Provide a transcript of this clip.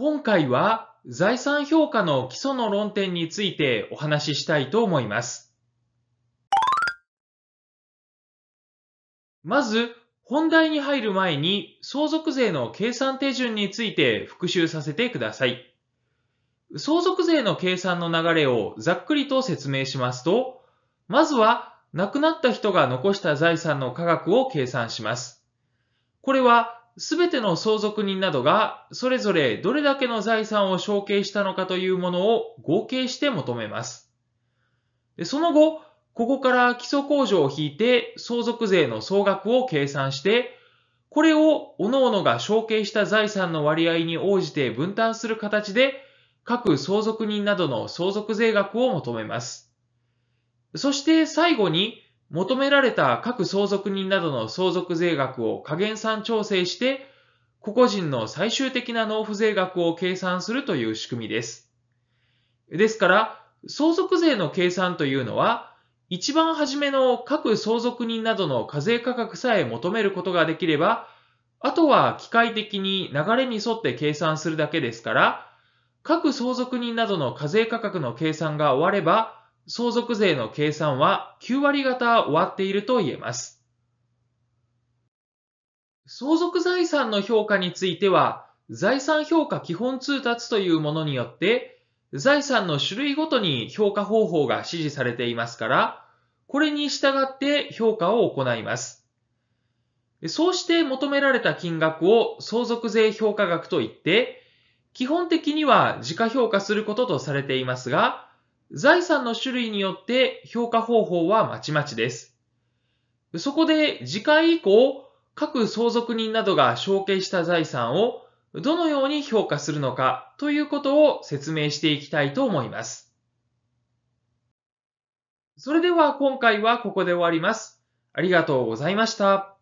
今回は財産評価の基礎の論点についてお話ししたいと思います。まず、本題に入る前に相続税の計算手順について復習させてください。相続税の計算の流れをざっくりと説明しますと、まずは亡くなった人が残した財産の価額を計算します。これはすべての相続人などが、それぞれどれだけの財産を承継したのかというものを合計して求めます。その後、ここから基礎控除を引いて相続税の総額を計算して、これを各々が承継した財産の割合に応じて分担する形で、各相続人などの相続税額を求めます。そして最後に、求められた各相続人などの相続税額を加減算調整して、個々人の最終的な納付税額を計算するという仕組みです。ですから、相続税の計算というのは、一番初めの各相続人などの課税価格さえ求めることができれば、あとは機械的に流れに沿って計算するだけですから、各相続人などの課税価格の計算が終われば、相続税の計算は9割方終わっていると言えます。相続財産の評価については、財産評価基本通達というものによって、財産の種類ごとに評価方法が指示されていますから、これに従って評価を行います。そうして求められた金額を相続税評価額といって、基本的には自家評価することとされていますが、財産の種類によって評価方法はまちまちです。そこで次回以降、各相続人などが承継した財産をどのように評価するのかということを説明していきたいと思います。それでは今回はここで終わります。ありがとうございました。